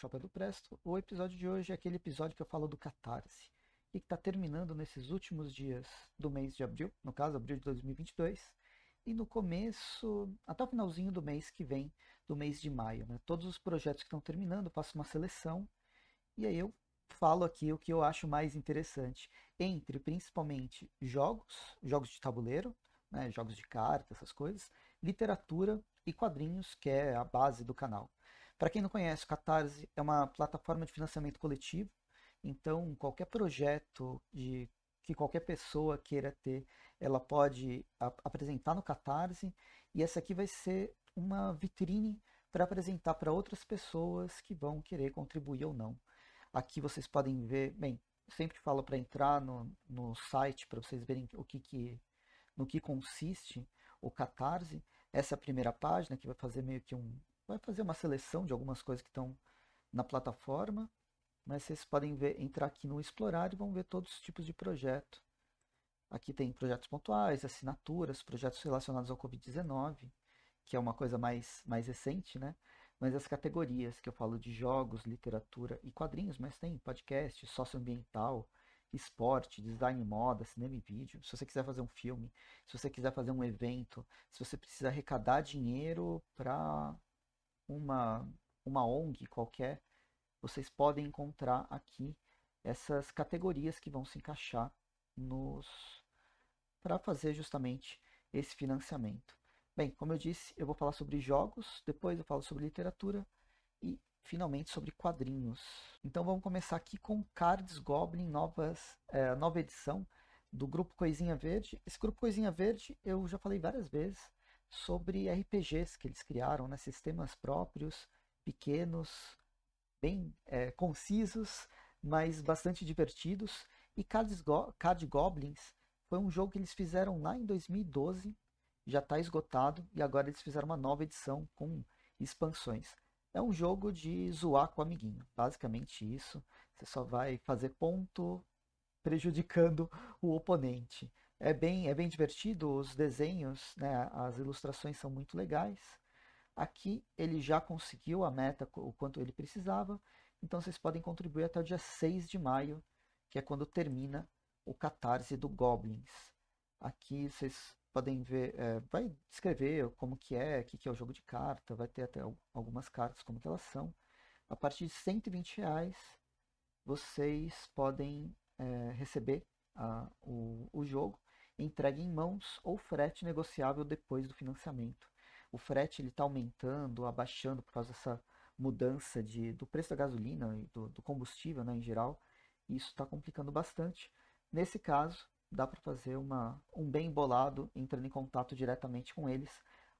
Chopper do Presto. O episódio de hoje é aquele episódio que eu falo do Catarse e que está terminando nesses últimos dias do mês de abril, no caso, abril de 2022, e no começo, até o finalzinho do mês que vem, do mês de maio. Né? Todos os projetos que estão terminando, passam uma seleção e aí eu falo aqui o que eu acho mais interessante, entre principalmente jogos, jogos de tabuleiro, né? jogos de carta, essas coisas, literatura e quadrinhos, que é a base do canal. Para quem não conhece, o Catarse é uma plataforma de financiamento coletivo. Então, qualquer projeto de que qualquer pessoa queira ter, ela pode apresentar no Catarse. E essa aqui vai ser uma vitrine para apresentar para outras pessoas que vão querer contribuir ou não. Aqui vocês podem ver, bem, sempre falo para entrar no, no site para vocês verem o que, que no que consiste o Catarse. Essa é a primeira página que vai fazer meio que um, vai fazer uma seleção de algumas coisas que estão na plataforma, mas vocês podem ver, entrar aqui no explorar e vão ver todos os tipos de projeto. Aqui tem projetos pontuais, assinaturas, projetos relacionados ao Covid-19, que é uma coisa mais, mais recente, né? Mas as categorias que eu falo de jogos, literatura e quadrinhos, mas tem podcast, socioambiental, esporte, design moda, cinema e vídeo. Se você quiser fazer um filme, se você quiser fazer um evento, se você precisa arrecadar dinheiro para uma, uma ONG qualquer, vocês podem encontrar aqui essas categorias que vão se encaixar nos para fazer justamente esse financiamento. Bem, como eu disse, eu vou falar sobre jogos, depois eu falo sobre literatura e finalmente sobre quadrinhos. Então vamos começar aqui com Cards Goblin, novas, é, nova edição do grupo Coisinha Verde. Esse grupo Coisinha Verde eu já falei várias vezes, sobre RPGs que eles criaram, né? sistemas próprios, pequenos, bem é, concisos, mas bastante divertidos. E Cards Go Card Goblins foi um jogo que eles fizeram lá em 2012, já está esgotado, e agora eles fizeram uma nova edição com expansões. É um jogo de zoar com o amiguinho, basicamente isso. Você só vai fazer ponto prejudicando o oponente. É bem, é bem divertido, os desenhos, né, as ilustrações são muito legais. Aqui ele já conseguiu a meta, o quanto ele precisava, então vocês podem contribuir até o dia 6 de maio, que é quando termina o catarse do Goblins. Aqui vocês podem ver, é, vai descrever como que é, o que, que é o jogo de carta, vai ter até algumas cartas, como que elas são. A partir de 120 reais, vocês podem é, receber a, o, o jogo entregue em mãos ou frete negociável depois do financiamento. O frete está aumentando, abaixando por causa dessa mudança de, do preço da gasolina e do, do combustível né, em geral. E isso está complicando bastante. Nesse caso, dá para fazer uma, um bem bolado entrando em contato diretamente com eles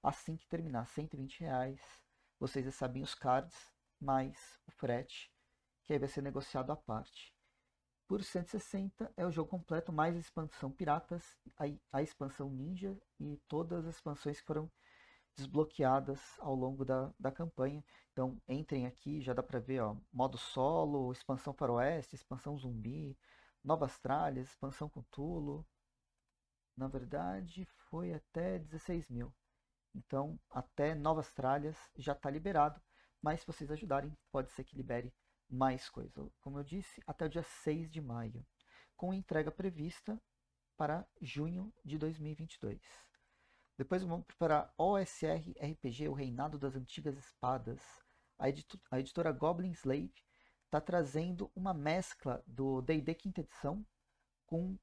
assim que terminar. 120 reais, vocês recebem os cards mais o frete, que aí vai ser negociado à parte por 160 é o jogo completo, mais a expansão Piratas, a, a expansão Ninja e todas as expansões que foram desbloqueadas ao longo da, da campanha. Então entrem aqui, já dá para ver ó, modo solo, expansão faroeste, expansão zumbi, novas tralhas, expansão com Tulo. Na verdade foi até 16 mil. Então até novas tralhas já está liberado, mas se vocês ajudarem pode ser que libere mais coisa, como eu disse, até o dia 6 de maio, com entrega prevista para junho de 2022. Depois vamos para OSR RPG, O Reinado das Antigas Espadas. A, a editora Goblin Slave está trazendo uma mescla do D&D Quinta Edição com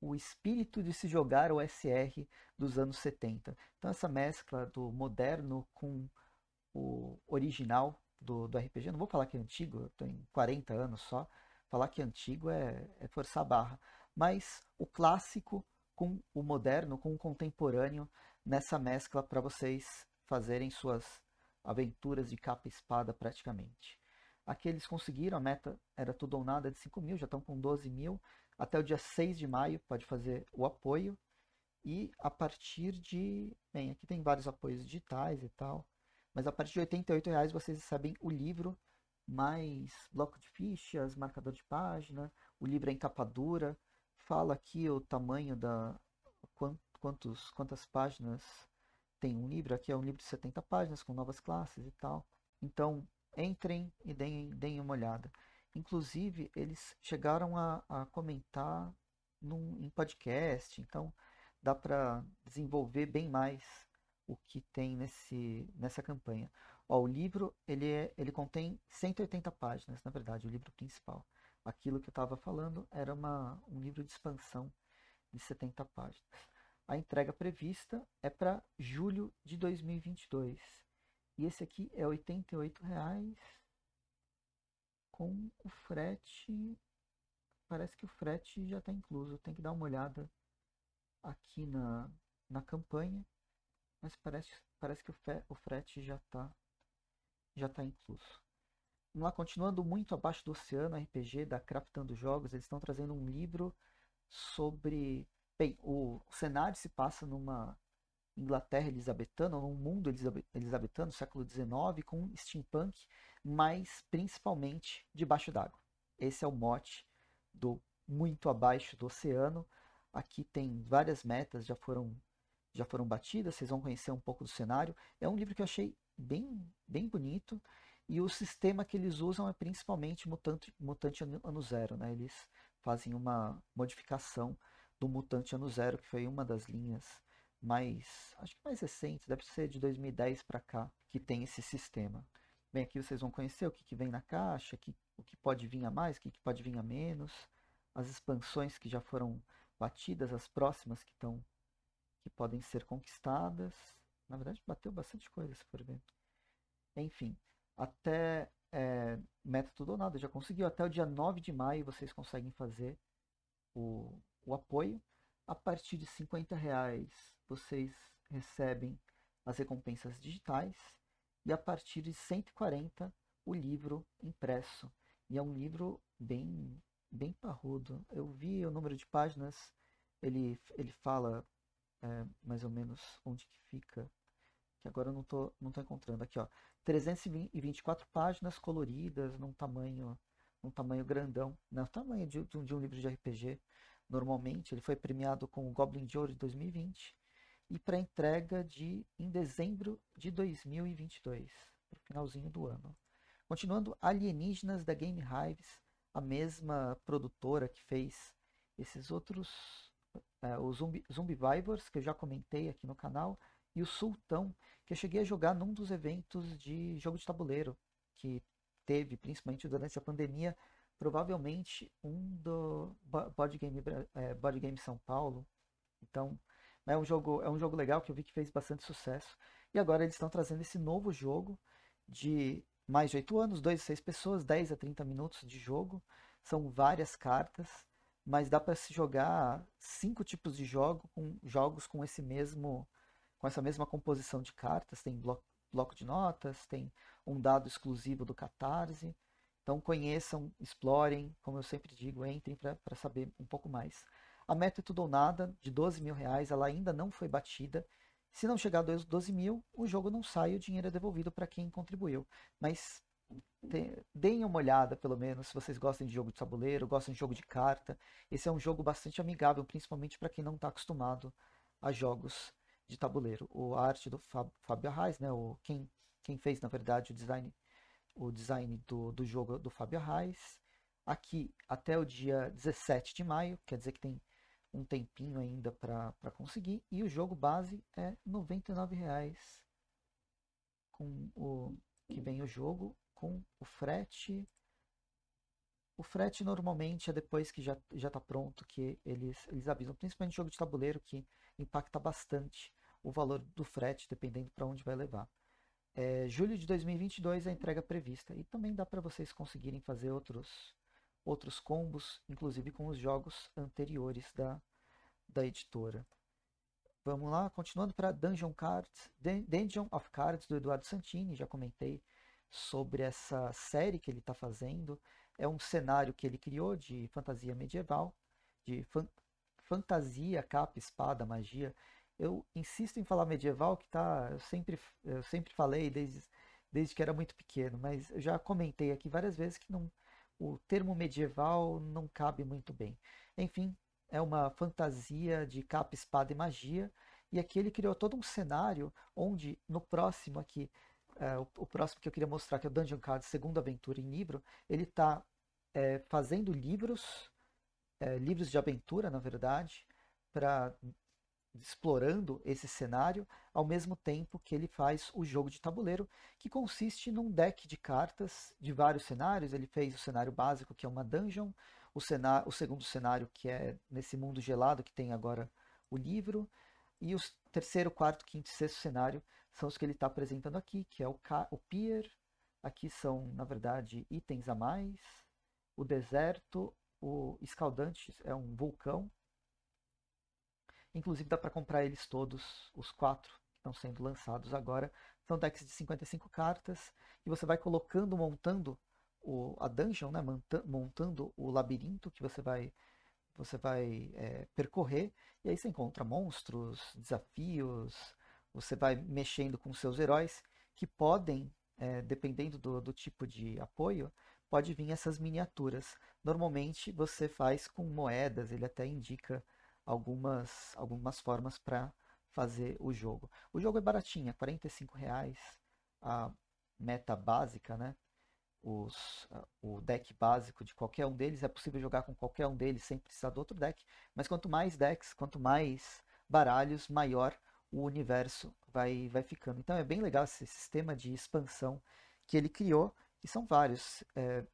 o espírito de se jogar OSR dos anos 70. Então essa mescla do moderno com o original do, do RPG, não vou falar que é antigo, tem 40 anos só, falar que é antigo é, é forçar a barra, mas o clássico com o moderno, com o contemporâneo nessa mescla para vocês fazerem suas aventuras de capa e espada praticamente. Aqui eles conseguiram, a meta era tudo ou nada é de 5 mil, já estão com 12 mil. Até o dia 6 de maio pode fazer o apoio. E a partir de. Bem, aqui tem vários apoios digitais e tal. Mas a partir de 88 reais vocês recebem o livro mais bloco de fichas, marcador de página, o livro é em capa dura, fala aqui o tamanho da quantos quantas páginas tem um livro, aqui é um livro de 70 páginas com novas classes e tal. Então, entrem e deem, deem uma olhada. Inclusive, eles chegaram a, a comentar num, em podcast, então dá para desenvolver bem mais o que tem nesse, nessa campanha. Ó, o livro ele, é, ele contém 180 páginas, na verdade, o livro principal. Aquilo que eu estava falando era uma, um livro de expansão de 70 páginas. A entrega prevista é para julho de 2022. E esse aqui é R$ 88,00 com o frete. Parece que o frete já está incluso. Tem que dar uma olhada aqui na, na campanha mas parece, parece que o, fe, o frete já está já tá incluso. Vamos lá, continuando muito abaixo do oceano, RPG da Craftando Jogos, eles estão trazendo um livro sobre... Bem, o, o cenário se passa numa Inglaterra elizabetana, num mundo elizabetano, século XIX, com steampunk, mas principalmente debaixo d'água. Esse é o mote do Muito Abaixo do Oceano. Aqui tem várias metas, já foram já foram batidas, vocês vão conhecer um pouco do cenário. É um livro que eu achei bem, bem bonito e o sistema que eles usam é principalmente mutante, mutante ano zero, né? Eles fazem uma modificação do mutante ano zero, que foi uma das linhas mais, acho que mais recentes, deve ser de 2010 para cá, que tem esse sistema. Bem, aqui vocês vão conhecer o que, que vem na caixa, que, o que pode vir a mais, o que, que pode vir a menos, as expansões que já foram batidas, as próximas que estão que podem ser conquistadas. Na verdade, bateu bastante coisa, se for ver. Enfim, até é, meta tudo ou nada, já conseguiu. Até o dia 9 de maio vocês conseguem fazer o, o apoio. A partir de 50 reais vocês recebem as recompensas digitais. E a partir de 140 o livro impresso. E é um livro bem, bem parrudo. Eu vi o número de páginas, ele, ele fala é, mais ou menos onde que fica, que agora eu não tô, não tô encontrando. Aqui, ó, 324 páginas coloridas, num tamanho, num tamanho grandão, não tamanho de, de um livro de RPG, normalmente. Ele foi premiado com o Goblin de Ouro de 2020 e para entrega de em dezembro de 2022, para finalzinho do ano. Continuando, Alienígenas da Game Hives, a mesma produtora que fez esses outros é, o Zumbi, Vibers, que eu já comentei aqui no canal, e o Sultão, que eu cheguei a jogar num dos eventos de jogo de tabuleiro que teve, principalmente durante a pandemia, provavelmente um do Board Game, é, Board Game São Paulo. Então, é um, jogo, é um jogo legal que eu vi que fez bastante sucesso. E agora eles estão trazendo esse novo jogo de mais de 8 anos, 2 a 6 pessoas, 10 a 30 minutos de jogo. São várias cartas mas dá para se jogar cinco tipos de jogo com jogos com esse mesmo com essa mesma composição de cartas, tem bloco, bloco de notas, tem um dado exclusivo do Catarse. Então conheçam, explorem, como eu sempre digo, entrem para saber um pouco mais. A meta é tudo ou nada, de 12 mil reais, ela ainda não foi batida. Se não chegar a 12 mil, o jogo não sai, e o dinheiro é devolvido para quem contribuiu. Mas deem uma olhada, pelo menos, se vocês gostam de jogo de tabuleiro, gostam de jogo de carta. Esse é um jogo bastante amigável, principalmente para quem não está acostumado a jogos de tabuleiro. O a arte do Fábio Arraes, né? O, quem, quem fez, na verdade, o design, o design do, do jogo do Fábio Arraes. Aqui até o dia 17 de maio, quer dizer que tem um tempinho ainda para conseguir. E o jogo base é R$ 99,00 com o que vem o jogo com o frete. O frete normalmente é depois que já está pronto que eles, eles avisam, principalmente jogo de tabuleiro que impacta bastante o valor do frete, dependendo para onde vai levar. É, julho de 2022 é a entrega prevista e também dá para vocês conseguirem fazer outros, outros combos, inclusive com os jogos anteriores da, da editora. Vamos lá, continuando para Dungeon Cards, Dungeon of Cards do Eduardo Santini, já comentei sobre essa série que ele está fazendo. É um cenário que ele criou de fantasia medieval, de fan fantasia, capa, espada, magia. Eu insisto em falar medieval, que tá, eu sempre, eu sempre falei desde, desde que era muito pequeno, mas eu já comentei aqui várias vezes que não, o termo medieval não cabe muito bem. Enfim, é uma fantasia de capa, espada e magia, e aqui ele criou todo um cenário onde no próximo aqui é, o, o, próximo que eu queria mostrar, que é o Dungeon Card Segunda Aventura em Livro, ele está é, fazendo livros, é, livros de aventura, na verdade, para explorando esse cenário, ao mesmo tempo que ele faz o jogo de tabuleiro, que consiste num deck de cartas de vários cenários. Ele fez o cenário básico, que é uma dungeon, o, cenário, o segundo cenário, que é nesse mundo gelado que tem agora o livro, e o terceiro, quarto, quinto e sexto cenário, são os que ele está apresentando aqui, que é o, o pier, aqui são, na verdade, itens a mais, o deserto, o escaldante é um vulcão. Inclusive dá para comprar eles todos, os quatro que estão sendo lançados agora. São decks de 55 cartas e você vai colocando, montando o, a dungeon, né? montando o labirinto que você vai você vai é, percorrer, e aí você encontra monstros, desafios, você vai mexendo com seus heróis, que podem, é, dependendo do, do tipo de apoio, pode vir essas miniaturas. Normalmente você faz com moedas, ele até indica algumas, algumas formas para fazer o jogo. O jogo é baratinho, é 45 reais a meta básica, né? Os, o deck básico de qualquer um deles, é possível jogar com qualquer um deles sem precisar do outro deck, mas quanto mais decks, quanto mais baralhos, maior o universo vai, vai ficando. Então é bem legal esse sistema de expansão que ele criou, e são vários. É,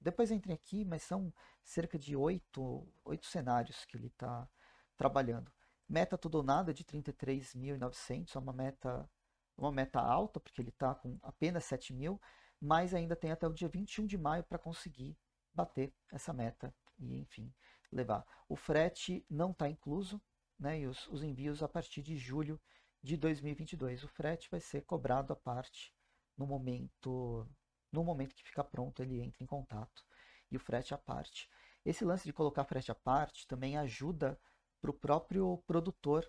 depois entrem aqui, mas são cerca de oito, oito cenários que ele está trabalhando. Meta tudo ou nada de 33.900, é uma meta, uma meta alta, porque ele está com apenas 7 mil, mas ainda tem até o dia 21 de maio para conseguir bater essa meta e, enfim, levar. O frete não está incluso, né, e os, os envios a partir de julho de 2022. O frete vai ser cobrado à parte no momento no momento que ficar pronto, ele entra em contato e o frete à parte. Esse lance de colocar frete à parte também ajuda para o próprio produtor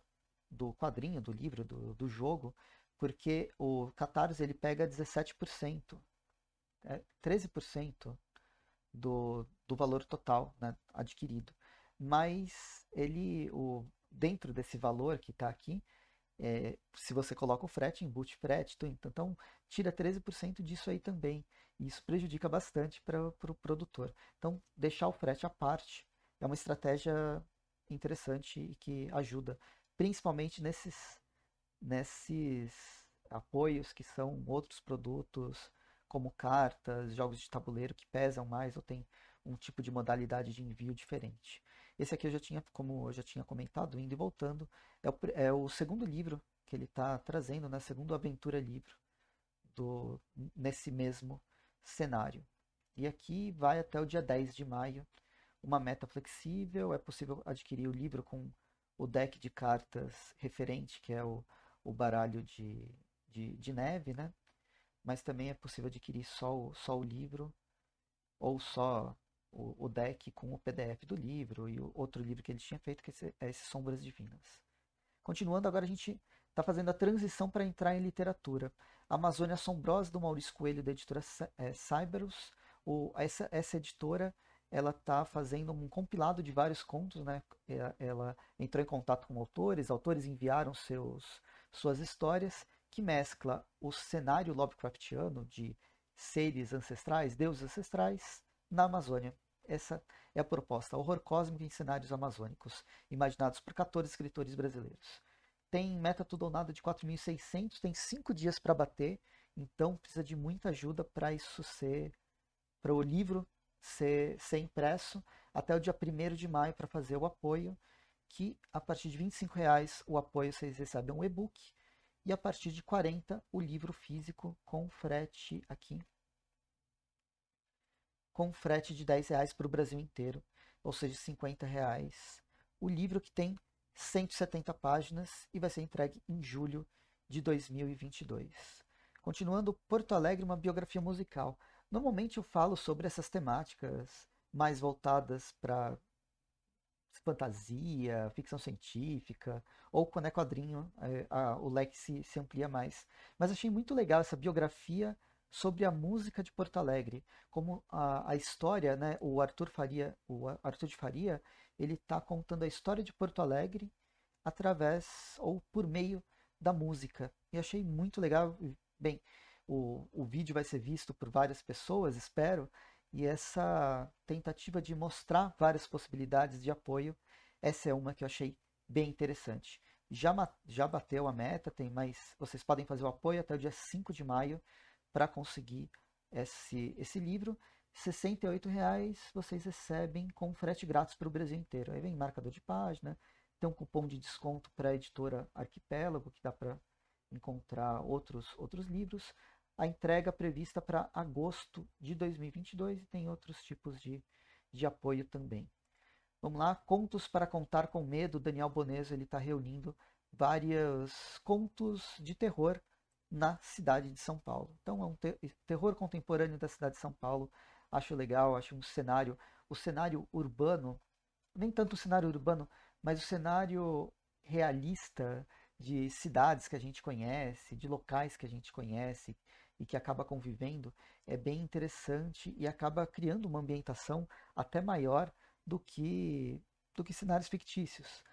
do quadrinho, do livro, do, do jogo, porque o Catarse ele pega 17%, 13% é, do, do valor total né, adquirido. Mas ele, o, dentro desse valor que está aqui, é, se você coloca o frete, embute frete, então tira 13% disso aí também. E isso prejudica bastante para o pro produtor. Então, deixar o frete à parte é uma estratégia interessante e que ajuda, principalmente nesses, nesses apoios que são outros produtos, como cartas, jogos de tabuleiro que pesam mais ou tem um tipo de modalidade de envio diferente. Esse aqui eu já tinha, como eu já tinha comentado, indo e voltando, é o, é o segundo livro que ele está trazendo, né? Segundo aventura livro do nesse mesmo cenário. E aqui vai até o dia 10 de maio, uma meta flexível, é possível adquirir o livro com o deck de cartas referente, que é o, o baralho de, de, de neve, né? Mas também é possível adquirir só o, só o livro ou só o, o, deck com o PDF do livro e o outro livro que ele tinha feito, que é esse, é esse Sombras Divinas. Continuando, agora a gente está fazendo a transição para entrar em literatura. Amazônia Assombrosa, do Maurício Coelho, da editora é, Cyberus. O, essa, essa editora ela está fazendo um compilado de vários contos, né? É, ela entrou em contato com autores, autores enviaram seus, suas histórias, que mescla o cenário Lovecraftiano de seres ancestrais, deuses ancestrais, na Amazônia. Essa é a proposta, Horror Cósmico em Cenários Amazônicos, imaginados por 14 escritores brasileiros. Tem meta tudo ou nada de 4.600, tem 5 dias para bater, então precisa de muita ajuda para isso ser, para o livro ser, ser impresso, até o dia 1 de maio para fazer o apoio, que a partir de R$ reais o apoio vocês recebem um e-book, e a partir de 40 o livro físico com frete aqui com frete de 10 reais para o Brasil inteiro, ou seja, 50 reais. O livro que tem 170 páginas e vai ser entregue em julho de 2022. Continuando, Porto Alegre, uma biografia musical. Normalmente eu falo sobre essas temáticas mais voltadas para fantasia, ficção científica, ou quando é quadrinho, é, a, o leque se, se amplia mais. Mas achei muito legal essa biografia sobre a música de Porto Alegre, como a, a história, né? O Arthur Faria, o Arthur de Faria, ele está contando a história de Porto Alegre através ou por meio da música. E achei muito legal. Bem, o, o vídeo vai ser visto por várias pessoas, espero, e essa tentativa de mostrar várias possibilidades de apoio, essa é uma que eu achei bem interessante. Já, já bateu a meta, tem mais. Vocês podem fazer o apoio até o dia 5 de maio para conseguir esse, esse livro. R$ reais vocês recebem com frete grátis para o Brasil inteiro. Aí vem marcador de página, tem um cupom de desconto para a editora Arquipélago, que dá para encontrar outros, outros livros. A entrega prevista para agosto de 2022 e tem outros tipos de, de apoio também. Vamos lá, Contos para Contar com Medo. Daniel Boneso está reunindo vários contos de terror na cidade de São Paulo. Então é um terror contemporâneo da cidade de São Paulo. Acho legal, acho um cenário, o cenário urbano, nem tanto o cenário urbano, mas o cenário realista de cidades que a gente conhece, de locais que a gente conhece e que acaba convivendo, é bem interessante e acaba criando uma ambientação até maior do que do que cenários fictícios.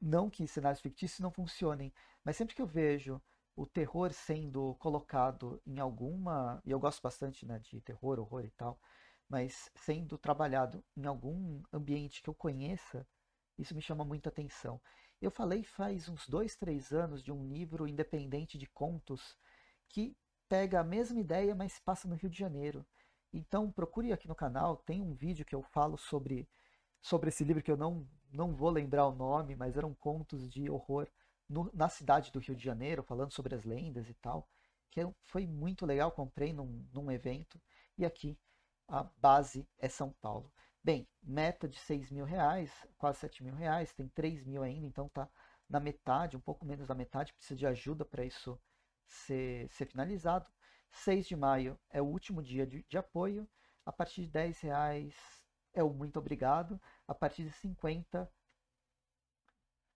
Não que cenários fictícios não funcionem, mas sempre que eu vejo o terror sendo colocado em alguma. E eu gosto bastante né, de terror, horror e tal, mas sendo trabalhado em algum ambiente que eu conheça, isso me chama muita atenção. Eu falei faz uns dois, três anos de um livro independente de contos que pega a mesma ideia, mas passa no Rio de Janeiro. Então procure aqui no canal, tem um vídeo que eu falo sobre, sobre esse livro que eu não, não vou lembrar o nome, mas eram contos de horror no, na cidade do Rio de Janeiro, falando sobre as lendas e tal, que é foi muito legal. Comprei num, num evento e aqui a base é São Paulo. Bem, meta de 6 mil reais, quase 7 mil reais, tem 3 mil ainda, então tá na metade, um pouco menos da metade, precisa de ajuda para isso ser, ser finalizado. 6 de maio é o último dia de, de apoio, a partir de 10 reais é o muito obrigado, a partir de 50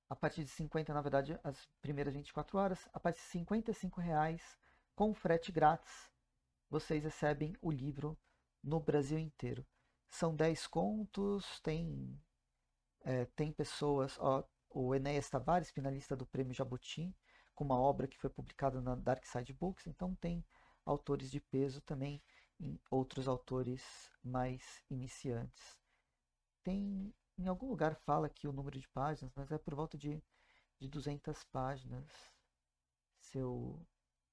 a partir de 50, na verdade, as primeiras 24 horas, a partir de 55 reais com frete grátis, vocês recebem o livro no Brasil inteiro. São 10 contos, tem é, tem pessoas, ó, o Enéas Tavares, finalista do Prêmio Jabuti, com uma obra que foi publicada na Dark Side Books, então tem autores de peso também, outros autores mais iniciantes. Tem em algum lugar fala aqui o número de páginas, mas é por volta de, de 200 páginas, se eu,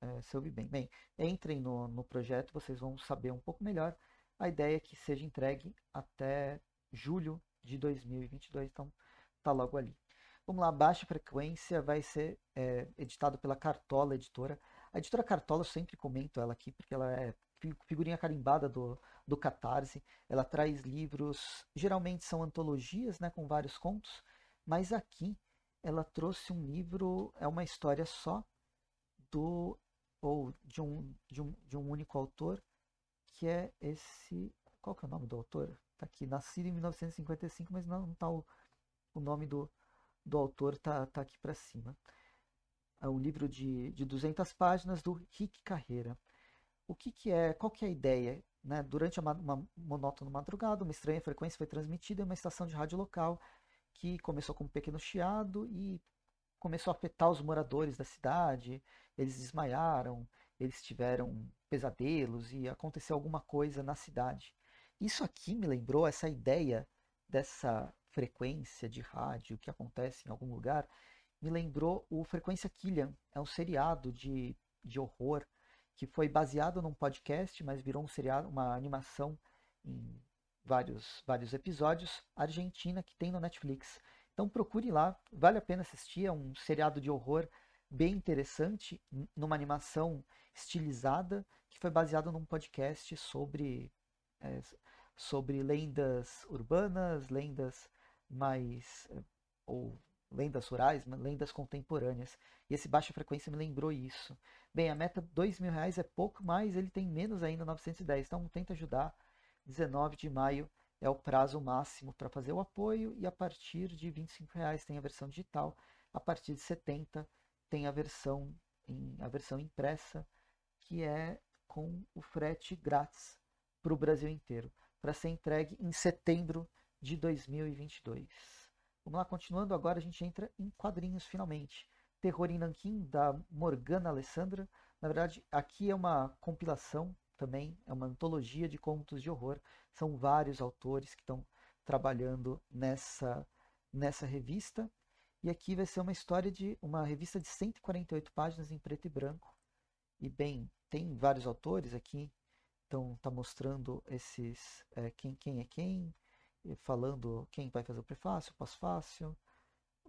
é, se eu vi bem. Bem, entrem no, no projeto, vocês vão saber um pouco melhor. A ideia é que seja entregue até julho de 2022, então tá logo ali. Vamos lá, baixa frequência vai ser é, editado pela Cartola Editora. A editora Cartola, eu sempre comento ela aqui, porque ela é figurinha carimbada do, do Catarse. Ela traz livros, geralmente são antologias, né, com vários contos, mas aqui ela trouxe um livro, é uma história só do ou de um, de um, de um único autor, que é esse, qual que é o nome do autor? Tá aqui, nascido em 1955, mas não, tá o, o nome do, do autor tá, tá aqui para cima. É um livro de, de 200 páginas do Rick Carreira. O que, que é, qual que é a ideia? Né? Durante uma, uma monótona madrugada, uma estranha frequência foi transmitida em uma estação de rádio local que começou com um pequeno chiado e começou a afetar os moradores da cidade. Eles desmaiaram, eles tiveram pesadelos e aconteceu alguma coisa na cidade. Isso aqui me lembrou essa ideia dessa frequência de rádio que acontece em algum lugar. Me lembrou o Frequência Killian, é um seriado de, de horror que foi baseado num podcast, mas virou um seriado, uma animação em vários, vários episódios, argentina, que tem no Netflix. Então procure lá, vale a pena assistir, é um seriado de horror bem interessante, numa animação estilizada, que foi baseado num podcast sobre, é, sobre lendas urbanas, lendas mais. É, ou lendas rurais, lendas contemporâneas. E esse baixa frequência me lembrou isso. Bem, a meta dois mil reais é pouco, mas ele tem menos ainda 910. Então tenta ajudar. 19 de maio é o prazo máximo para fazer o apoio e a partir de 25 reais tem a versão digital. A partir de 70 tem a versão em, a versão impressa que é com o frete grátis para o Brasil inteiro, para ser entregue em setembro de 2022. Vamos lá, continuando agora, a gente entra em quadrinhos finalmente. Terror em Nanquim, da Morgana Alessandra. Na verdade, aqui é uma compilação também, é uma antologia de contos de horror. São vários autores que estão trabalhando nessa, nessa revista. E aqui vai ser uma história de uma revista de 148 páginas em preto e branco. E bem, tem vários autores aqui, então está mostrando esses é, quem, quem é quem, falando quem vai fazer o prefácio, o pós-fácio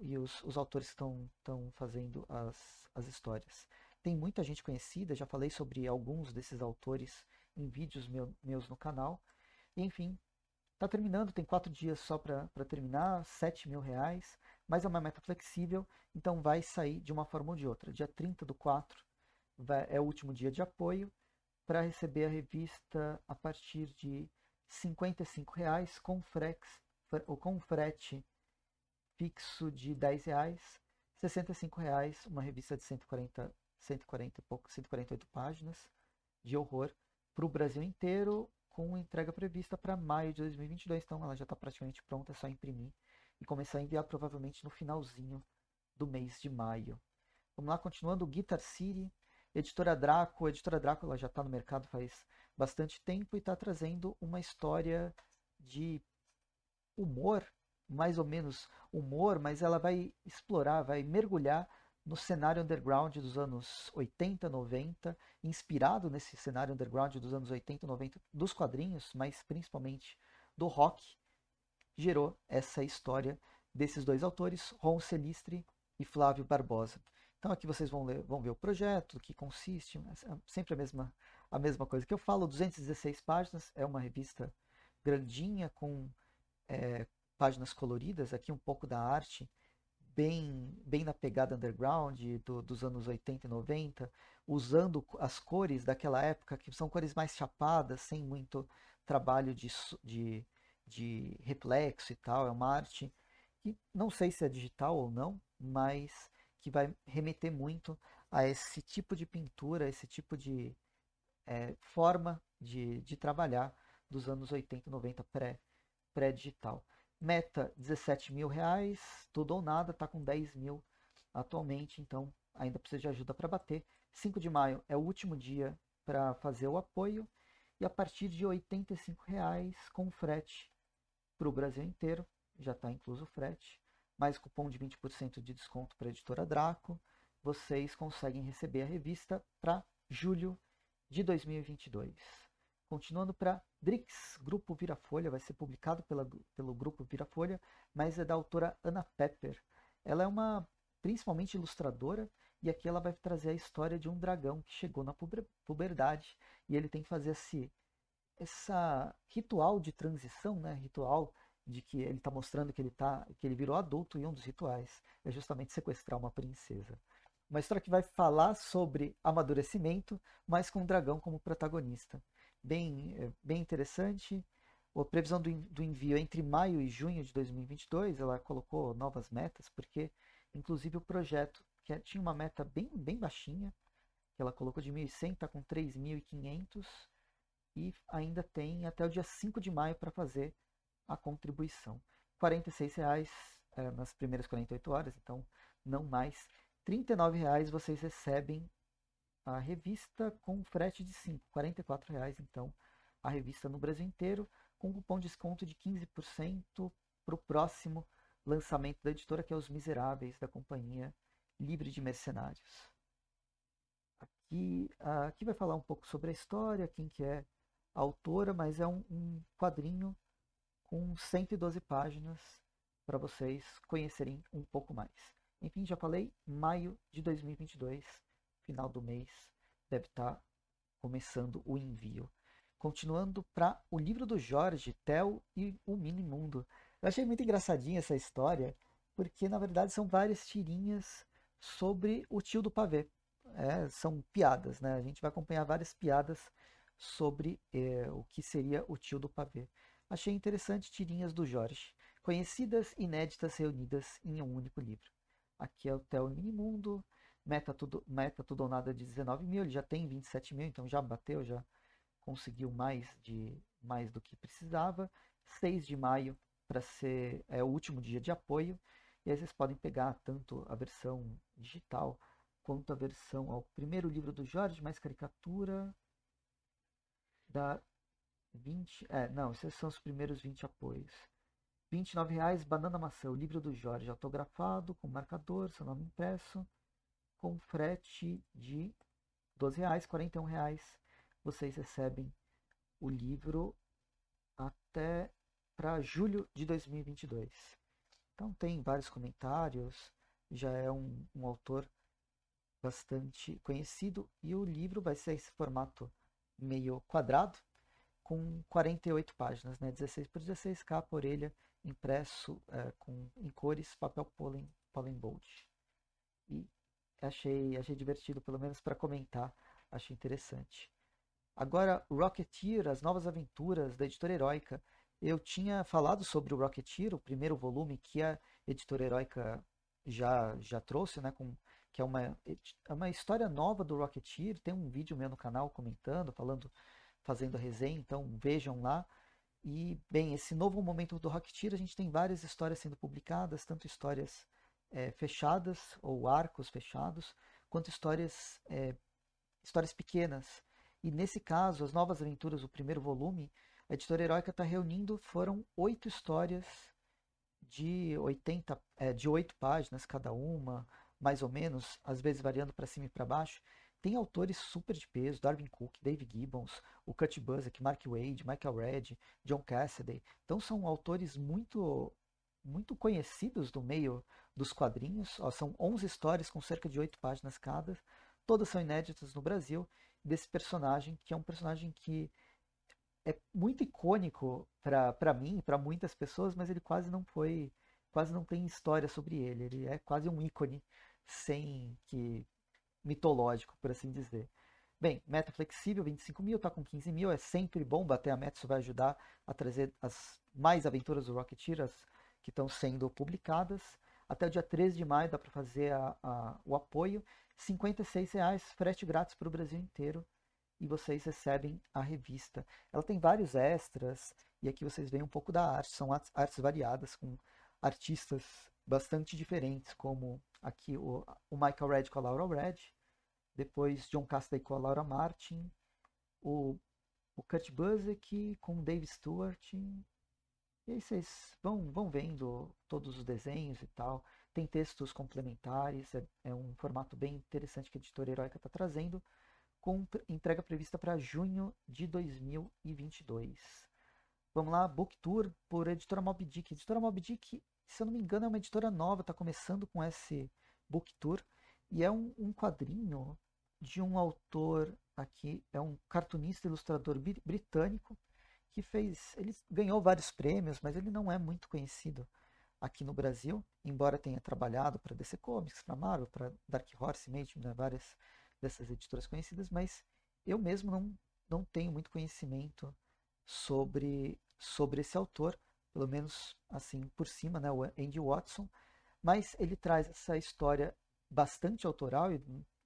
e os, os autores que estão fazendo as, as histórias. Tem muita gente conhecida, já falei sobre alguns desses autores em vídeos meu, meus no canal. E, enfim, está terminando, tem quatro dias só para terminar, 7 mil reais, mas é uma meta flexível, então vai sair de uma forma ou de outra. Dia 30 do 4 vai, é o último dia de apoio para receber a revista a partir de R$ reais com, frex, ou com frete fixo de R$ reais, R$ reais uma revista de 140, 140 e pouco, 148 páginas de horror para o Brasil inteiro, com entrega prevista para maio de 2022. Então ela já está praticamente pronta, é só imprimir e começar a enviar provavelmente no finalzinho do mês de maio. Vamos lá, continuando, Guitar City, editora Draco. editora Draco ela já está no mercado faz bastante tempo e está trazendo uma história de humor, mais ou menos humor, mas ela vai explorar, vai mergulhar no cenário underground dos anos 80, 90, inspirado nesse cenário underground dos anos 80, 90 dos quadrinhos, mas principalmente do rock, gerou essa história desses dois autores, Ron Celistre e Flávio Barbosa. Então aqui vocês vão, ler, vão ver o projeto, o que consiste, é sempre a mesma a mesma coisa que eu falo, 216 páginas, é uma revista grandinha com é, páginas coloridas, aqui um pouco da arte, bem, bem na pegada underground do, dos anos 80 e 90, usando as cores daquela época, que são cores mais chapadas, sem muito trabalho de, de, de reflexo e tal. É uma arte que não sei se é digital ou não, mas que vai remeter muito a esse tipo de pintura, esse tipo de, é, forma de, de trabalhar dos anos 80, 90 pré, pré-digital. Meta 17 mil reais, tudo ou nada, está com 10 mil atualmente, então ainda precisa de ajuda para bater. 5 de maio é o último dia para fazer o apoio e a partir de R$ reais com frete para o Brasil inteiro, já está incluso o frete, mais cupom de 20% de desconto para a editora Draco, vocês conseguem receber a revista para julho de 2022. Continuando para Drix, Grupo Vira Folha vai ser publicado pela, pelo Grupo Vira Folha, mas é da autora Anna Pepper. Ela é uma principalmente ilustradora, e aqui ela vai trazer a história de um dragão que chegou na puberdade e ele tem que fazer esse, essa ritual de transição, né? ritual de que ele está mostrando que ele, tá, que ele virou adulto, e um dos rituais é justamente sequestrar uma princesa. Uma história que vai falar sobre amadurecimento, mas com o dragão como protagonista. Bem, eh, bem interessante. A previsão do, do envio é entre maio e junho de 2022, ela colocou novas metas, porque inclusive o projeto, que é, tinha uma meta bem, bem baixinha, que ela colocou de 1.100, está com 3.500 e ainda tem até o dia 5 de maio para fazer a contribuição. R$ 46,00 é, nas primeiras 48 horas, então não mais R$ reais vocês recebem a revista com frete de 5, R$ reais então a revista no Brasil inteiro, com cupom de desconto de 15% para o próximo lançamento da editora, que é Os Miseráveis, da companhia Livre de Mercenários. Aqui, aqui vai falar um pouco sobre a história, quem que é a autora, mas é um, um quadrinho com 112 páginas para vocês conhecerem um pouco mais. Enfim, já falei, maio de 2022, final do mês, deve estar tá começando o envio. Continuando para o livro do Jorge, Tel e o Mini Mundo. Eu achei muito engraçadinha essa história, porque na verdade são várias tirinhas sobre o tio do pavê. É, são piadas, né? A gente vai acompanhar várias piadas sobre é, o que seria o tio do pavê. Achei interessante tirinhas do Jorge, conhecidas, inéditas, reunidas em um único livro. Aqui é o Theo Minimundo. Meta tudo, meta tudo ou nada de 19 mil. Ele já tem 27 mil, então já bateu, já conseguiu mais, de, mais do que precisava. 6 de maio para ser é, o último dia de apoio. E aí vocês podem pegar tanto a versão digital quanto a versão ao primeiro livro do Jorge, mais caricatura da 20. É, não, esses são os primeiros 20 apoios. 29 reais, banana maçã, o livro do Jorge, autografado, com marcador, seu nome impresso, com frete de 12 reais, 41 reais. Vocês recebem o livro até para julho de 2022. Então tem vários comentários, já é um, um autor bastante conhecido e o livro vai ser esse formato meio quadrado com 48 páginas, né? 16 por 16, capa, orelha, impresso é, com, em cores, papel polen pólen bold. E achei, achei divertido, pelo menos para comentar, achei interessante. Agora, Rocketeer, As Novas Aventuras, da Editora Heróica. Eu tinha falado sobre o Rocketeer, o primeiro volume que a Editora Heróica já, já trouxe, né, com, que é uma, é uma história nova do Rocketeer. Tem um vídeo meu no canal comentando, falando, fazendo a resenha, então vejam lá. E, bem, esse novo momento do Rock Tira, a gente tem várias histórias sendo publicadas, tanto histórias é, fechadas, ou arcos fechados, quanto histórias, é, histórias pequenas. E nesse caso, as novas aventuras, o primeiro volume, a editora Heróica está reunindo, foram oito histórias de 80, é, eh, de oito páginas cada uma, mais ou menos, às vezes variando para cima e para baixo, tem autores super de peso, Darwin Cook, Dave Gibbons, o Kurt Busiek, Mark Wade, Michael Red, John Cassidy. Então são autores muito muito conhecidos do meio dos quadrinhos. Ó, são 11 histórias com cerca de 8 páginas cada. Todas são inéditas no Brasil. Desse personagem, que é um personagem que é muito icônico para mim, para muitas pessoas, mas ele quase não foi, quase não tem história sobre ele. Ele é quase um ícone sem que mitológico, por assim dizer. Bem, meta flexível, 25 mil, está com 15 mil, é sempre bom bater a meta, isso vai ajudar a trazer as mais aventuras do Rocketeer, as que estão sendo publicadas. Até o dia 13 de maio dá para fazer a, a, o apoio, R$ reais frete grátis para o Brasil inteiro, e vocês recebem a revista. Ela tem vários extras, e aqui vocês veem um pouco da arte, são artes variadas, com artistas bastante diferentes, como aqui o, o Michael Red com a Laura Red, depois John Castey com a Laura Martin, o, o Kurt Busiek com o Dave Stewart. E aí vocês vão, vão vendo todos os desenhos e tal. Tem textos complementares, é, é um formato bem interessante que a editora Heroica está trazendo, com entrega prevista para junho de 2022. Vamos lá, Book Tour por Editora Mob Dick. Editora Mob Dick se eu não me engano, é uma editora nova, está começando com esse book tour, e é um, um, quadrinho de um autor aqui, é um cartunista ilustrador britânico, que fez, ele ganhou vários prêmios, mas ele não é muito conhecido aqui no Brasil, embora tenha trabalhado para DC Comics, para Marvel, para Dark Horse, Image, né, várias dessas editoras conhecidas, mas eu mesmo não, não tenho muito conhecimento sobre, sobre esse autor, pelo menos assim por cima, né, o Andy Watson, mas ele traz essa história bastante autoral e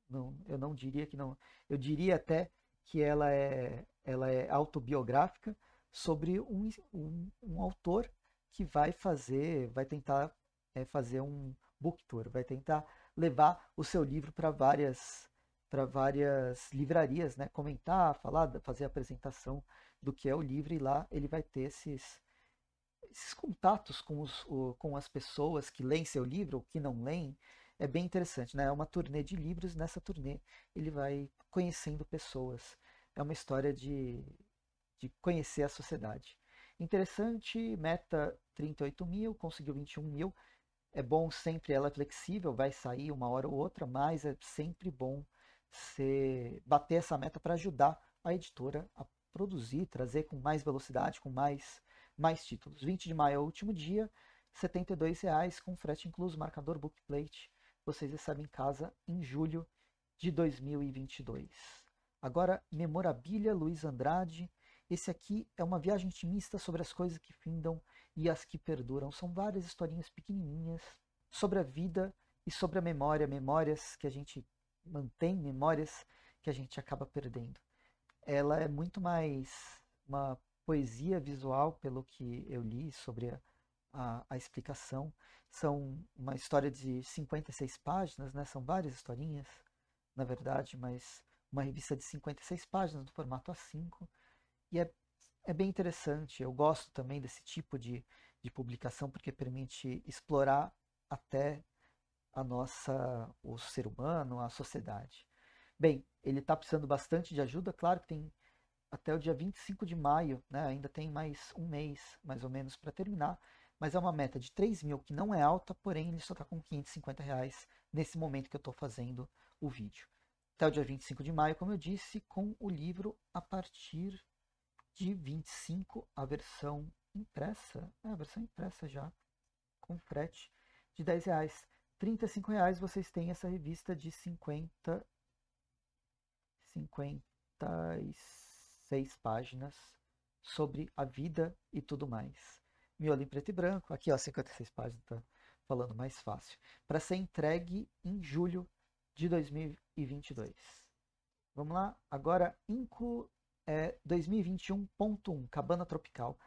não, eu não diria que não, eu diria até que ela é, ela é autobiográfica sobre um, um, um autor que vai fazer, vai tentar é, fazer um book tour, vai tentar levar o seu livro para várias para várias livrarias, né? Comentar, falar, fazer a apresentação do que é o livro e lá ele vai ter esses esses contatos com, os, o, com as pessoas que leem seu livro ou que não leem é bem interessante, né? É uma turnê de livros, nessa turnê ele vai conhecendo pessoas. É uma história de, de conhecer a sociedade. Interessante, meta 38 mil, conseguiu 21 mil. É bom sempre, ela flexível, vai sair uma hora ou outra, mas é sempre bom ser bater essa meta para ajudar a editora a produzir, trazer com mais velocidade, com mais mais títulos. 20 de maio é o último dia, R$ 72,00 com frete incluso, marcador, bookplate. Vocês recebem em casa em julho de 2022. Agora, Memorabilia Luiz Andrade. Esse aqui é uma viagem intimista sobre as coisas que findam e as que perduram. São várias historinhas pequenininhas sobre a vida e sobre a memória, memórias que a gente mantém, memórias que a gente acaba perdendo. Ela é muito mais uma poesia visual, pelo que eu li sobre a, a, a, explicação. São uma história de 56 páginas, né? são várias historinhas, na verdade, mas uma revista de 56 páginas no formato A5. E é, é bem interessante. Eu gosto também desse tipo de, de publicação, porque permite explorar até a nossa, o ser humano, a sociedade. Bem, ele está precisando bastante de ajuda, claro que tem até o dia 25 de maio, né? ainda tem mais um mês, mais ou menos, para terminar, mas é uma meta de 3 mil, que não é alta, porém ele só está com 550 reais nesse momento que eu estou fazendo o vídeo. Até o dia 25 de maio, como eu disse, com o livro a partir de 25, a versão impressa, é a versão impressa já, com frete de 10 reais. 35 reais vocês têm essa revista de 50, 56 seis páginas sobre a vida e tudo mais. Miolo em preto e branco, aqui ó, 56 páginas, tá falando mais fácil. Para ser entregue em julho de 2022. Vamos lá, agora Inco é, 2021.1, Cabana Tropical.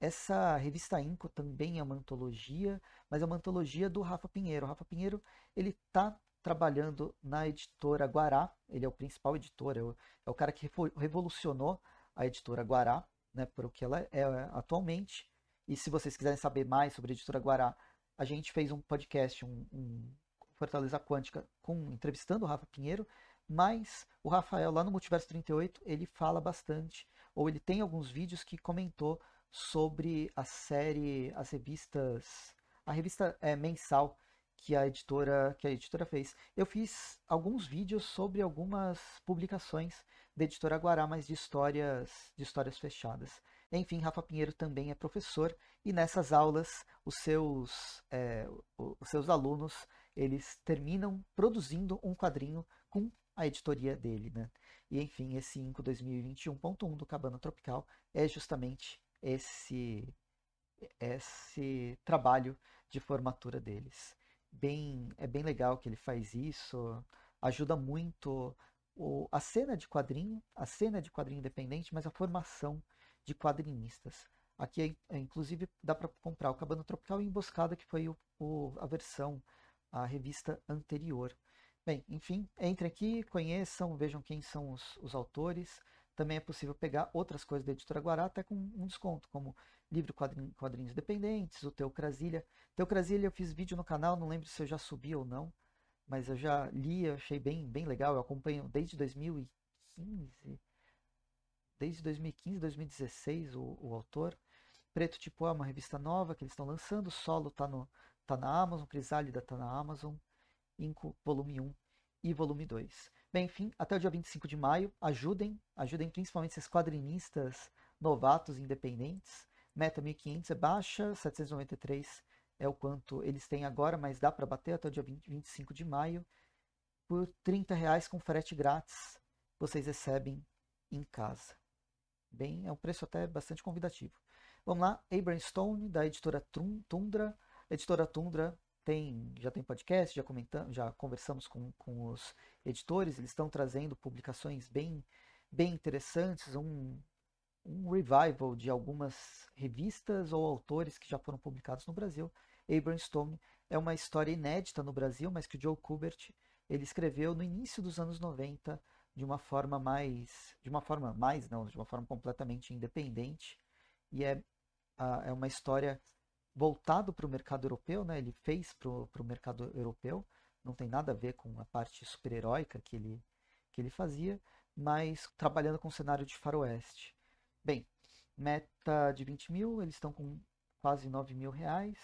Essa revista Inco também é uma antologia, mas é uma antologia do Rafa Pinheiro. O Rafa Pinheiro, ele tá trabalhando na editora Guará, ele é o principal editor, é o, é o cara que revolucionou a editora Guará, né, por o que ela é, é atualmente. E se vocês quiserem saber mais sobre a editora Guará, a gente fez um podcast, um, um Fortaleza Quântica, com entrevistando o Rafa Pinheiro, mas o Rafael, lá no Multiverso 38, ele fala bastante, ou ele tem alguns vídeos que comentou sobre a série, as revistas, a revista é, mensal que a editora que a editora fez. Eu fiz alguns vídeos sobre algumas publicações da editora Guará, mas de histórias de histórias fechadas. Enfim, Rafa Pinheiro também é professor e nessas aulas os seus é, os seus alunos eles terminam produzindo um quadrinho com a editoria dele, né? E enfim, esse Inco 2021.1 do Cabana Tropical é justamente esse esse trabalho de formatura deles bem, é bem legal que ele faz isso. Ajuda muito o, a cena de quadrinho, a cena de quadrinho independente, mas a formação de quadrinistas. Aqui, é, inclusive, dá para comprar o Cabana Tropical e Emboscada, que foi o, o, a versão, a revista anterior. Bem, enfim, entrem aqui, conheçam, vejam quem são os, os autores. Também é possível pegar outras coisas da Editora Guará até com um desconto, como livro quadrinhos, quadrinhos Dependentes, o Teocrasilha. Teocrasilha eu fiz vídeo no canal, não lembro se eu já subi ou não, mas eu já li, achei bem, bem legal, eu acompanho desde 2015, desde 2015, 2016 o, o autor. Preto Tipo é uma revista nova que eles estão lançando, Solo está no, tá na Amazon, Crisálida está na Amazon, Inco, volume 1 e volume 2. Bem, enfim, até o dia 25 de maio, ajudem, ajudem principalmente esses quadrinistas novatos, independentes, Meta 1500 é baixa, 793 é o quanto eles têm agora, mas dá para bater até o dia 20, 25 de maio. Por 30 reais com frete grátis, vocês recebem em casa. Bem, é um preço até bastante convidativo. Vamos lá, Abraham Stone, da editora Tundra. A editora Tundra tem, já tem podcast, já, comentamos, já conversamos com, com os editores, eles estão trazendo publicações bem, bem interessantes, um um revival de algumas revistas ou autores que já foram publicados no Brasil. Abraham Stone é uma história inédita no Brasil, mas que o Joe Kubert ele escreveu no início dos anos 90 de uma forma mais, de uma forma mais não, de uma forma completamente independente e é, é uma história voltado para o mercado europeu, né? Ele fez para o mercado europeu, não tem nada a ver com a parte super-heróica que ele, que ele fazia, mas trabalhando com o cenário de faroeste. Bem, meta de 20 mil, eles estão com quase 9 mil reais.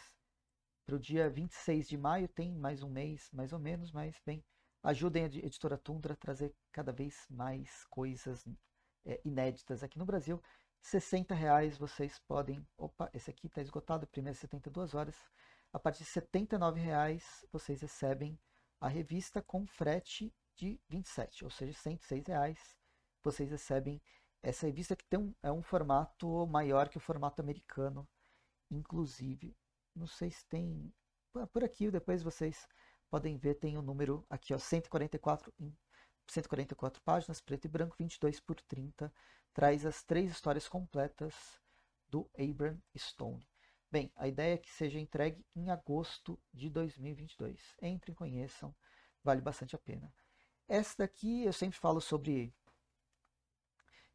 Para o dia 26 de maio, tem mais um mês, mais ou menos, mas bem, ajudem a editora Tundra a trazer cada vez mais coisas é, inéditas aqui no Brasil. 60 reais vocês podem. Opa, esse aqui está esgotado, primeiro 72 é horas. A partir de 79 reais vocês recebem a revista com frete de 27, ou seja, 106 reais. Vocês recebem essa revista que tem um, é um formato maior que o formato americano, inclusive. Não sei se tem. Por aqui, depois vocês podem ver, tem o um número aqui, ó, 144 144 páginas, preto e branco, 22 por 30. Traz as três histórias completas do Abram Stone. Bem, a ideia é que seja entregue em agosto de 2022. Entrem, conheçam, vale bastante a pena. Essa daqui eu sempre falo sobre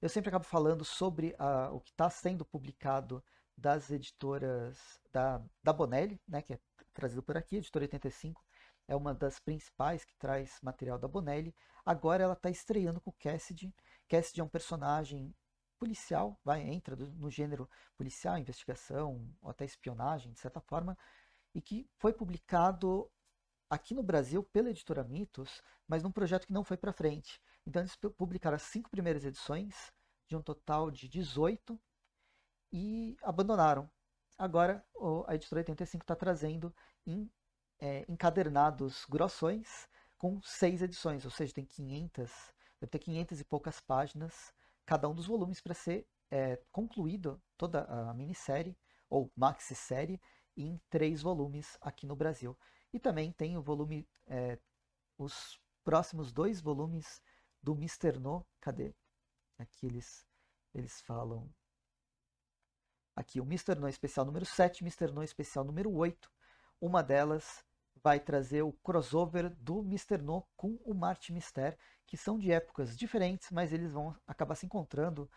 eu sempre acabo falando sobre a, o que está sendo publicado das editoras da, da Bonelli, né, que é trazido por aqui, editora 85, é uma das principais que traz material da Bonelli. Agora ela está estreando com Cassidy. Cassidy é um personagem policial, vai, entra no gênero policial, investigação, ou até espionagem, de certa forma, e que foi publicado aqui no Brasil pela editora Mitos, mas num projeto que não foi para frente. Então, eles publicaram as cinco primeiras edições, de um total de 18, e abandonaram. Agora, a editora 85 está trazendo em, é, encadernados grossões com seis edições, ou seja, tem 500, deve ter 500 e poucas páginas, cada um dos volumes para ser é, concluído toda a minissérie ou maxi-série em três volumes aqui no Brasil. E também tem o volume, é, os próximos dois volumes do Mr. No. Cadê? Aqui é eles, eles falam. Aqui o Mr. No especial número 7, Mr. No especial número 8. Uma delas vai trazer o crossover do Mr. No com o Marte Mister, que são de épocas diferentes, mas eles vão acabar se encontrando.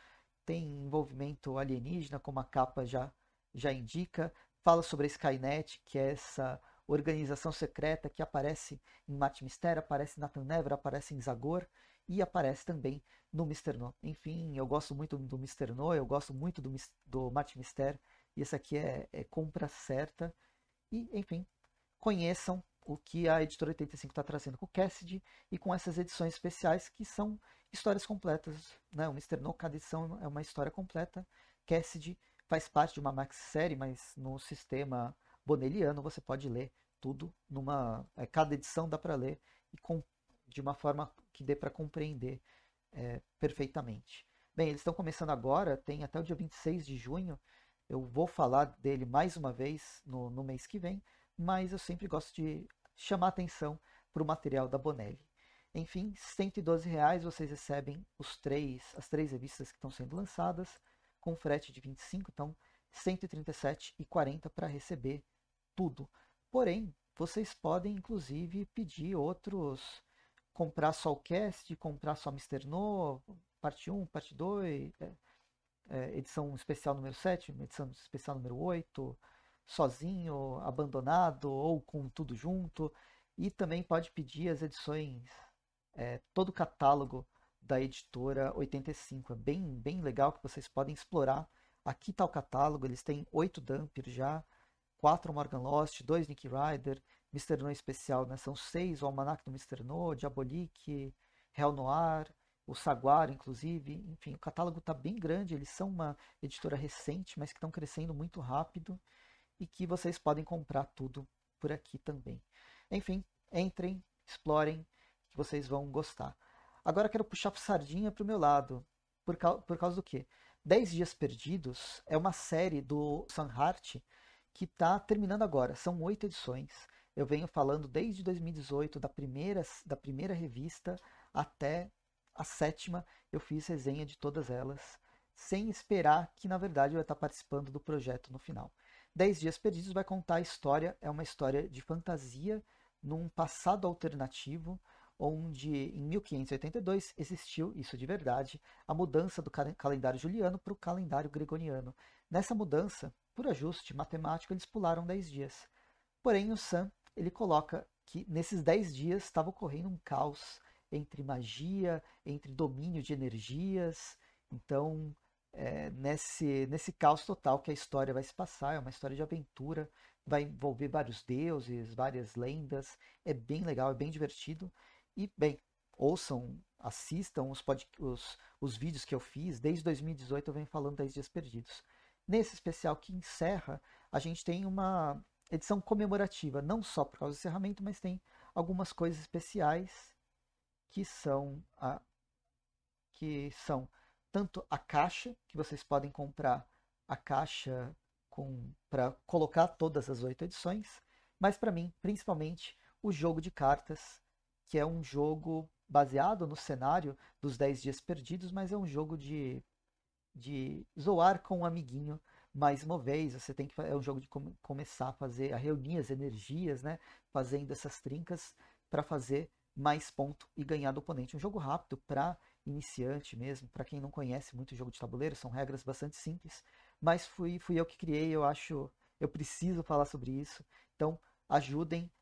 Tem envolvimento alienígena, como a capa já, já indica. Fala sobre a Skynet, que é essa organização secreta que aparece em Marte Mister, aparece em Natanevra, aparece em Zagor e aparece também no Mr. No. Enfim, eu gosto muito do Mr. No, eu gosto muito do, do Martin Mister, e essa aqui é, é compra certa. E, enfim, conheçam o que a editora 85 está trazendo com o Cassidy e com essas edições especiais que são histórias completas. Né? O Mr. No, cada edição é uma história completa. Cassidy faz parte de uma maxi-série, mas no sistema boneliano você pode ler tudo numa. É, cada edição dá para ler e com, de uma forma que dê para compreender é, perfeitamente. Bem, eles estão começando agora, tem até o dia 26 de junho. Eu vou falar dele mais uma vez no, no mês que vem, mas eu sempre gosto de chamar atenção para o material da Bonelli. Enfim, R$ 112 reais vocês recebem os três, as três revistas que estão sendo lançadas, com frete de 25, então R$ 137,40 para receber tudo. Porém, vocês podem inclusive pedir outros comprar só o cast, comprar só Mr. No, parte 1, parte 2, é, é, edição especial número 7, edição especial número 8, sozinho, abandonado ou com tudo junto. E também pode pedir as edições, é, todo o catálogo da editora 85. É bem, bem legal que vocês podem explorar. Aqui está o catálogo, eles têm 8 Dumpers já, 4 Morgan Lost, 2 Nick Rider, Mister No é especial, né? São seis, o Almanac do Mister No, Diabolique, Real Noir, o Saguaro, inclusive. Enfim, o catálogo está bem grande, eles são uma editora recente, mas que estão crescendo muito rápido e que vocês podem comprar tudo por aqui também. Enfim, entrem, explorem, que vocês vão gostar. Agora quero puxar sardinha para o meu lado. Por, por causa do quê? Dez Dias Perdidos é uma série do Sam Hart que está terminando agora. São oito edições. Eu venho falando desde 2018, da primeira, da primeira revista até a sétima, eu fiz resenha de todas elas, sem esperar que, na verdade, eu ia estar participando do projeto no final. 10 Dias Perdidos vai contar a história, é uma história de fantasia num passado alternativo, onde em 1582 existiu, isso de verdade, a mudança do calendário juliano para o calendário gregoriano. Nessa mudança, por ajuste matemático, eles pularam 10 dias. Porém, o Sam ele coloca que nesses 10 dias estava ocorrendo um caos entre magia, entre domínio de energias. Então, é, nesse, nesse caos total que a história vai se passar, é uma história de aventura, vai envolver vários deuses, várias lendas. É bem legal, é bem divertido. E, bem, ouçam, assistam os, pod, os, os vídeos que eu fiz. Desde 2018 eu venho falando 10 Dias Perdidos. Nesse especial que encerra, a gente tem uma edição comemorativa, não só por causa do encerramento, mas tem algumas coisas especiais que são a que são tanto a caixa que vocês podem comprar a caixa com para colocar todas as oito edições, mas para mim principalmente o jogo de cartas que é um jogo baseado no cenário dos 10 dias perdidos, mas é um jogo de de zoar com um amiguinho mais uma vez você tem que é um jogo de começar a fazer a reunir as energias, né, fazendo essas trincas para fazer mais ponto e ganhar do oponente. Um jogo rápido para iniciante mesmo, para quem não conhece muito o jogo de tabuleiro, são regras bastante simples, mas fui fui eu que criei, eu acho, eu preciso falar sobre isso. Então, ajudem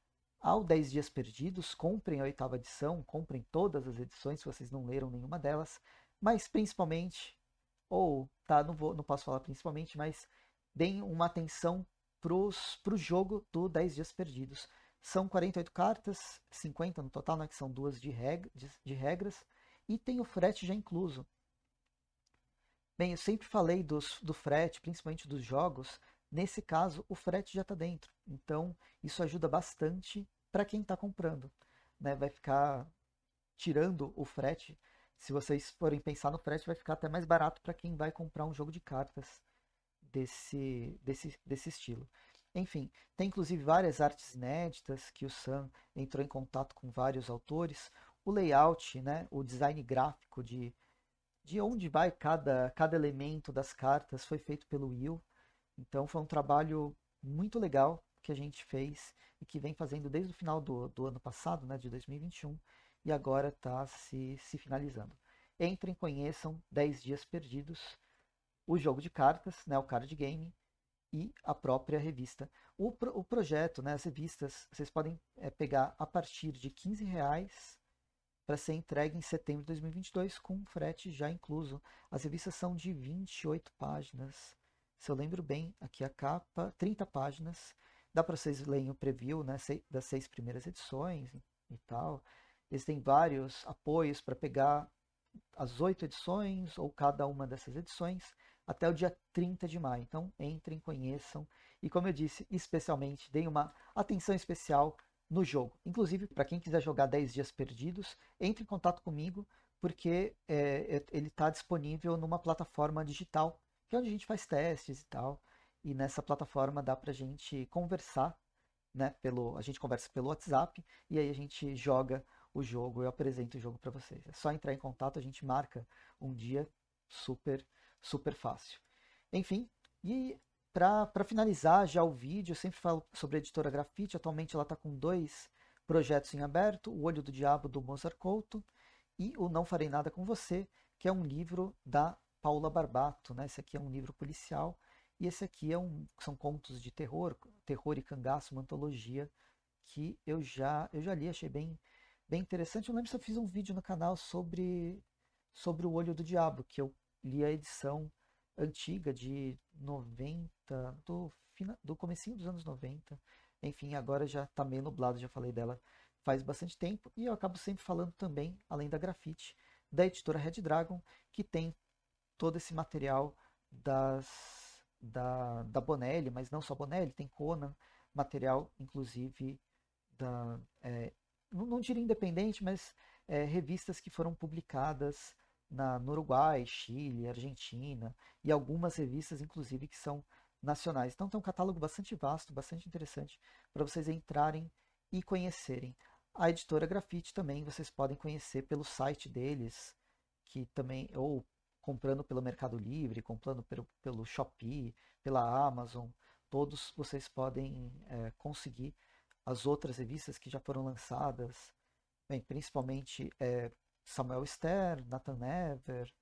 ao 10 dias perdidos, comprem a oitava edição, comprem todas as edições se vocês não leram nenhuma delas, mas principalmente ou tá, não, vou, não posso falar principalmente, mas deem uma atenção para o jogo do 10 Dias Perdidos. São 48 cartas, 50 no total, né, que são duas de, reg de, de regras, e tem o frete já incluso. Bem, eu sempre falei dos, do frete, principalmente dos jogos, nesse caso o frete já está dentro, então isso ajuda bastante para quem está comprando. Né? Vai ficar tirando o frete se vocês forem pensar no frete, vai ficar até mais barato para quem vai comprar um jogo de cartas desse, desse, desse estilo. Enfim, tem inclusive várias artes inéditas que o Sam entrou em contato com vários autores. O layout, né, o design gráfico de, de onde vai cada, cada elemento das cartas foi feito pelo Will. Então foi um trabalho muito legal que a gente fez e que vem fazendo desde o final do, do ano passado, né, de 2021, e agora está se, se finalizando. Entrem, conheçam 10 Dias Perdidos, o jogo de cartas, né, o card game, e a própria revista. O, pro, o projeto, né, as revistas, vocês podem é, pegar a partir de 15 reais para ser entregue em setembro de 2022 com frete já incluso. As revistas são de 28 páginas, se eu lembro bem, aqui a capa, 30 páginas. Dá para vocês lerem o preview né, das seis primeiras edições e tal. Eles têm vários apoios para pegar as oito edições ou cada uma dessas edições até o dia 30 de maio. Então, entrem, conheçam e, como eu disse, especialmente deem uma atenção especial no jogo. Inclusive, para quem quiser jogar 10 dias perdidos, entre em contato comigo, porque é, é ele está disponível numa plataforma digital, que é onde a gente faz testes e tal. E nessa plataforma dá para a gente conversar, né? Pelo, a gente conversa pelo WhatsApp e aí a gente joga o jogo, eu apresento o jogo para vocês. É só entrar em contato, a gente marca um dia super, super fácil. Enfim, e para finalizar já o vídeo, eu sempre falo sobre a editora Grafite, atualmente ela está com dois projetos em aberto, O Olho do Diabo, do Mozart Couto, e o Não Farei Nada Com Você, que é um livro da Paula Barbato. Né? Esse aqui é um livro policial, e esse aqui é um, são contos de terror, terror e cangaço, uma antologia que eu já, eu já li, achei bem bem interessante. Eu lembro se eu fiz um vídeo no canal sobre, sobre o Olho do Diabo, que eu li a edição antiga de 90, do, do comecinho dos anos 90. Enfim, agora já está meio nublado, já falei dela faz bastante tempo. E eu acabo sempre falando também, além da grafite, da editora Red Dragon, que tem todo esse material das, da, da Bonelli, mas não só Bonelli, tem Conan, material inclusive da, é, não diria independente, mas é, revistas que foram publicadas na, no Uruguai, Chile, Argentina, e algumas revistas, inclusive, que são nacionais. Então tem um catálogo bastante vasto, bastante interessante para vocês entrarem e conhecerem. A editora Grafite também vocês podem conhecer pelo site deles, que também, ou comprando pelo Mercado Livre, comprando pelo, pelo Shopee, pela Amazon, todos vocês podem é, conseguir as outras revistas que já foram lançadas, bem, principalmente é, Samuel Ster, Nathan Never,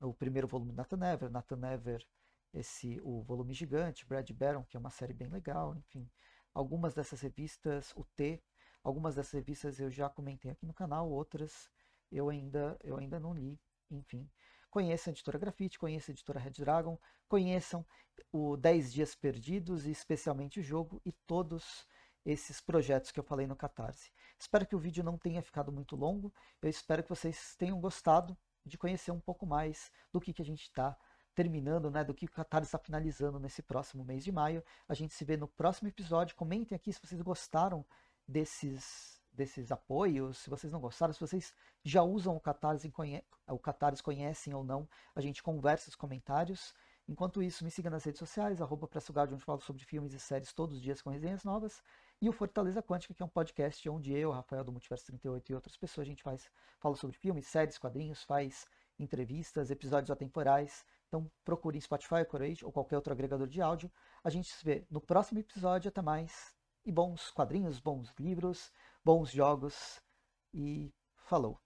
o primeiro volume de Nathan Never, Nathan Never, esse, o volume gigante, Brad Barron, que é uma série bem legal, enfim. Algumas dessas revistas, o T, algumas dessas revistas eu já comentei aqui no canal, outras eu ainda, eu ainda não li, enfim. Conheçam a editora Grafite, conheçam a editora Red Dragon, conheçam o 10 Dias Perdidos, especialmente o jogo, e todos esses projetos que eu falei no Catarse. Espero que o vídeo não tenha ficado muito longo, eu espero que vocês tenham gostado de conhecer um pouco mais do que, que a gente está terminando, né, do que o Catarse está finalizando nesse próximo mês de maio. A gente se vê no próximo episódio. Comentem aqui se vocês gostaram desses desses apoios, se vocês não gostaram, se vocês já usam o Catarse, conhe... o Catarse conhecem ou não, a gente conversa os comentários. Enquanto isso, me siga nas redes sociais, arroba Pressugarde, onde falo sobre filmes e séries todos os dias com resenhas novas e o Fortaleza Quântica, que é um podcast onde eu, Rafael do Multiverso 38 e outras pessoas, a gente faz, fala sobre filmes, séries, quadrinhos, faz entrevistas, episódios atemporais. Então procure em Spotify, Courage ou qualquer outro agregador de áudio. A gente se vê no próximo episódio. Até mais. E bons quadrinhos, bons livros, bons jogos. E falou!